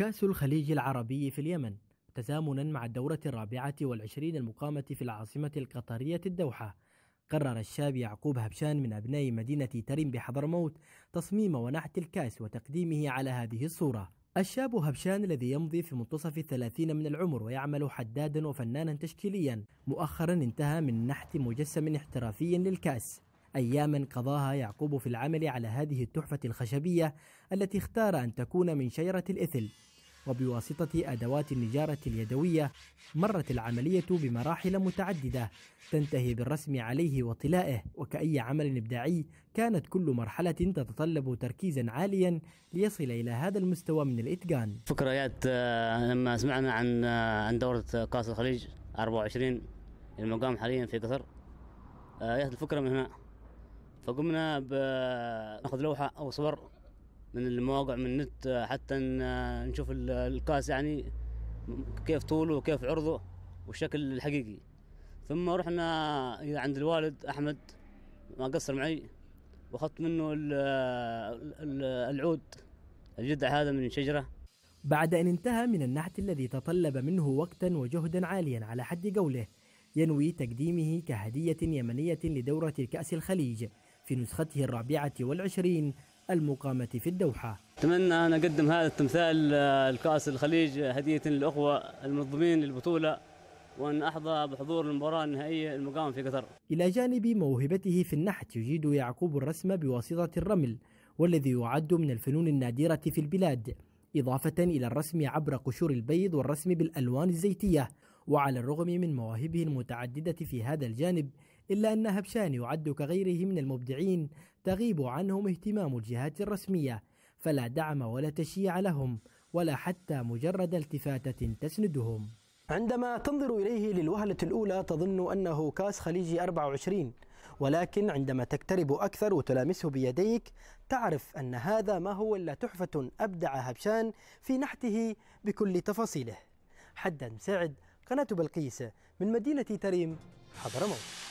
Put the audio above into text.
كأس الخليج العربي في اليمن تزامنا مع الدورة الرابعة والعشرين المقامة في العاصمة القطرية الدوحة قرر الشاب يعقوب هبشان من أبناء مدينة ترم بحضرموت تصميم ونحت الكأس وتقديمه على هذه الصورة الشاب هبشان الذي يمضي في منتصف الثلاثين من العمر ويعمل حدادا وفنانا تشكيليا مؤخرا انتهى من نحت مجسم احترافي للكأس أياما قضاها يعقوب في العمل على هذه التحفة الخشبية التي اختار أن تكون من شجرة الإثل وبواسطة أدوات النجارة اليدوية مرت العملية بمراحل متعددة تنتهي بالرسم عليه وطلائه وكأي عمل إبداعي كانت كل مرحلة تتطلب تركيزا عاليا ليصل إلى هذا المستوى من الإتقان فكريات آه، لما سمعنا عن آه، عن دورة كأس الخليج 24 المقام حاليا في قطر آه، جاءت الفكرة من هنا فقمنا بناخذ لوحه او صور من المواقع من النت حتى نشوف الكاس يعني كيف طوله وكيف عرضه والشكل الحقيقي ثم رحنا عند الوالد احمد ما قصر معي واخذت منه العود الجدع هذا من شجره بعد ان انتهى من النحت الذي تطلب منه وقتا وجهدا عاليا على حد قوله ينوي تقديمه كهديه يمنيه لدوره الكاس الخليج في نسخته الرابعة والعشرين المقامة في الدوحة أتمنى أن أقدم هذا التمثال آه، الكأس الخليج آه، هدية للأخوة المنظمين للبطولة وأن أحظى بحضور المباراة النهائية المقامة في قطر إلى جانب موهبته في النحت يجيد يعقوب الرسم بواسطة الرمل والذي يعد من الفنون النادرة في البلاد إضافة إلى الرسم عبر قشور البيض والرسم بالألوان الزيتية وعلى الرغم من مواهبه المتعددة في هذا الجانب إلا أن هبشان يعد كغيره من المبدعين تغيب عنهم اهتمام الجهات الرسمية فلا دعم ولا تشييع لهم ولا حتى مجرد التفاتة تسندهم عندما تنظر إليه للوهلة الأولى تظن أنه كاس خليجي 24 ولكن عندما تقترب أكثر وتلامسه بيديك تعرف أن هذا ما هو إلا تحفة أبدع هبشان في نحته بكل تفاصيله حدا مساعد قناة بلقيس من مدينة تريم حضرموت